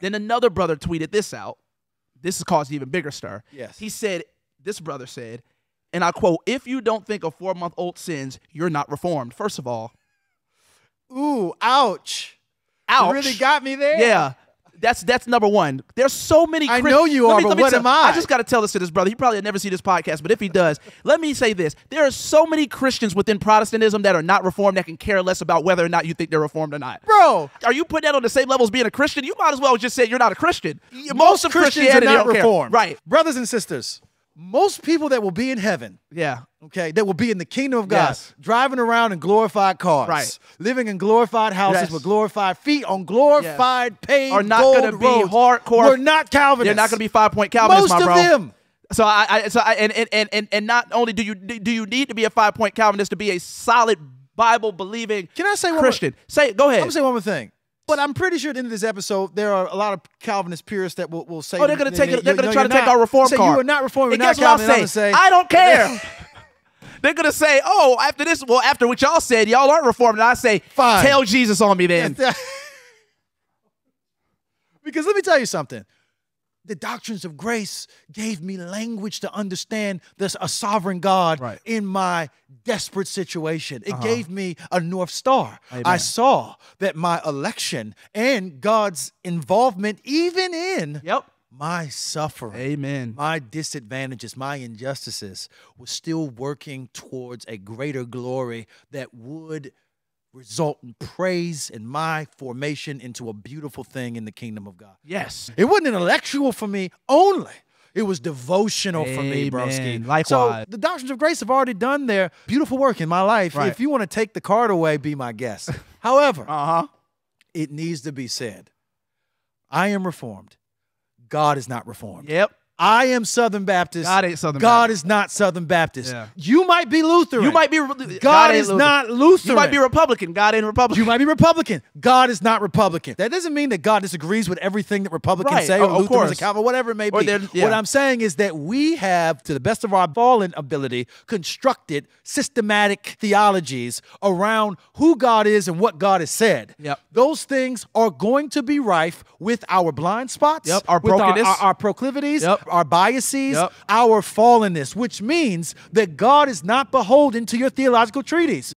Then another brother tweeted this out. This has caused even bigger stir. Yes. He said, this brother said, and I quote, if you don't think a four month old sins, you're not reformed. First of all. Ooh, ouch. Ouch. You really got me there? Yeah. That's that's number one. There's so many. I know you are, me, but what tell, am I? I just got to tell this to this brother. He probably never see this podcast, but if he does, let me say this: there are so many Christians within Protestantism that are not Reformed that can care less about whether or not you think they're Reformed or not. Bro, are you putting that on the same level as being a Christian? You might as well just say you're not a Christian. Most, Most of Christians Christianity are not Reformed, right? Brothers and sisters, most people that will be in heaven, yeah, okay, that will be in the kingdom of God, yes. driving around in glorified cars, right. living in glorified houses yes. with glorified feet on glorified yes. paved are not going to be roads. hardcore. We're not Calvinists. They're not going to be five point Calvinists, most my bro. Of them. So I, I so I, and, and and and not only do you do you need to be a five point Calvinist to be a solid Bible believing. Can I say Christian? More, say go ahead. I'm gonna say one more thing. But I'm pretty sure at the end of this episode, there are a lot of Calvinist purists that will, will say, "Oh, they're going to take it. They're going to try to take our reform say, card. You are not reforming. And guess what I'll say? I don't care. they're going to say, "Oh, after this, well, after what y'all said, y'all aren't reforming." I say, "Fine, tell Jesus on me, then." because let me tell you something. The doctrines of grace gave me language to understand this a sovereign God right. in my desperate situation. It uh-huh. gave me a North Star. Amen. I saw that my election and God's involvement, even in yep. my suffering, Amen. my disadvantages, my injustices, was still working towards a greater glory that would result in praise and my formation into a beautiful thing in the kingdom of God. Yes. It wasn't intellectual for me only. It was devotional Amen. for me, broski. Likewise. So the doctrines of grace have already done their beautiful work in my life. Right. If you want to take the card away, be my guest. However, uh-huh. it needs to be said, I am reformed. God is not reformed. Yep. I am Southern Baptist. God ain't Southern. God Baptist. is not Southern Baptist. Yeah. You might be Lutheran. You might be. God, God is Lutheran. not Lutheran. You might be Republican. God ain't Republican. You might be Republican. God is not Republican. That doesn't mean that God disagrees with everything that Republicans right. say or oh, Lutherans or Calvin, whatever it may be. Yeah. What I'm saying is that we have, to the best of our fallen ability, constructed systematic theologies around who God is and what God has said. Yep. Those things are going to be rife with our blind spots, yep. our brokenness, our, our, our proclivities. Yep our biases, yep. our fallenness, which means that God is not beholden to your theological treaties.